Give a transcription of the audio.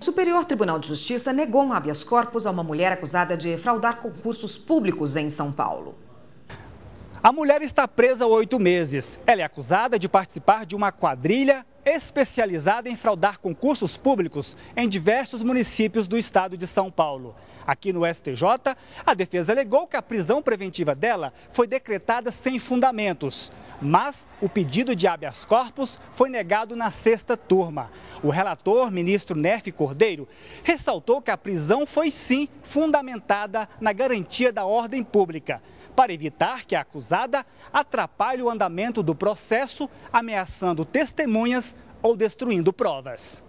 O Superior Tribunal de Justiça negou um habeas corpus a uma mulher acusada de fraudar concursos públicos em São Paulo. A mulher está presa há oito meses. Ela é acusada de participar de uma quadrilha especializada em fraudar concursos públicos em diversos municípios do estado de São Paulo. Aqui no STJ, a defesa alegou que a prisão preventiva dela foi decretada sem fundamentos mas o pedido de habeas corpus foi negado na sexta turma. O relator, ministro Nef Cordeiro, ressaltou que a prisão foi sim fundamentada na garantia da ordem pública, para evitar que a acusada atrapalhe o andamento do processo, ameaçando testemunhas ou destruindo provas.